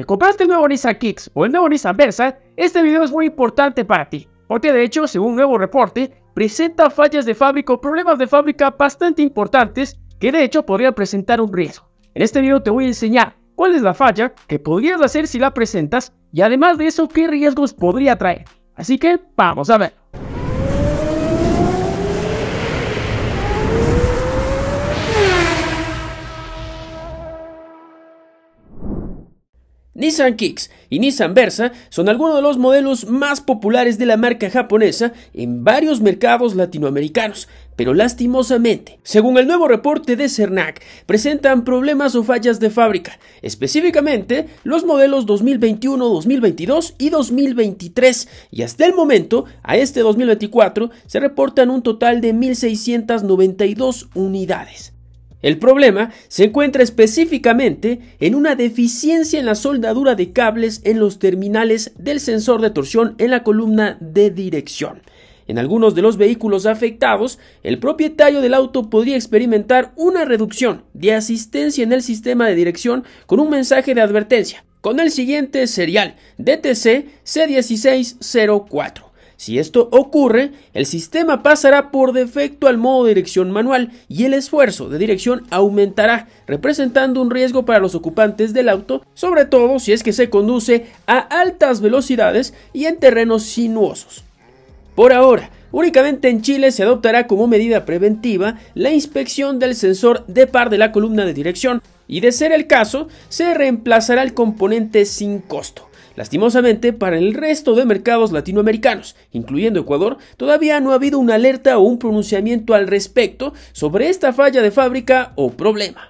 ¿Te compraste el nuevo Nissan Kicks o el nuevo Nissan Versa? Este video es muy importante para ti, porque de hecho, según un nuevo reporte, presenta fallas de fábrica o problemas de fábrica bastante importantes que de hecho podrían presentar un riesgo. En este video te voy a enseñar cuál es la falla que podrías hacer si la presentas y además de eso qué riesgos podría traer. Así que vamos a ver. Nissan Kicks y Nissan Versa son algunos de los modelos más populares de la marca japonesa en varios mercados latinoamericanos, pero lastimosamente, según el nuevo reporte de Cernac, presentan problemas o fallas de fábrica, específicamente los modelos 2021, 2022 y 2023, y hasta el momento, a este 2024, se reportan un total de 1.692 unidades. El problema se encuentra específicamente en una deficiencia en la soldadura de cables en los terminales del sensor de torsión en la columna de dirección. En algunos de los vehículos afectados, el propietario del auto podría experimentar una reducción de asistencia en el sistema de dirección con un mensaje de advertencia, con el siguiente serial DTC C1604. Si esto ocurre, el sistema pasará por defecto al modo de dirección manual y el esfuerzo de dirección aumentará, representando un riesgo para los ocupantes del auto, sobre todo si es que se conduce a altas velocidades y en terrenos sinuosos. Por ahora, Únicamente en Chile se adoptará como medida preventiva la inspección del sensor de par de la columna de dirección y de ser el caso, se reemplazará el componente sin costo. Lastimosamente, para el resto de mercados latinoamericanos, incluyendo Ecuador, todavía no ha habido una alerta o un pronunciamiento al respecto sobre esta falla de fábrica o problema.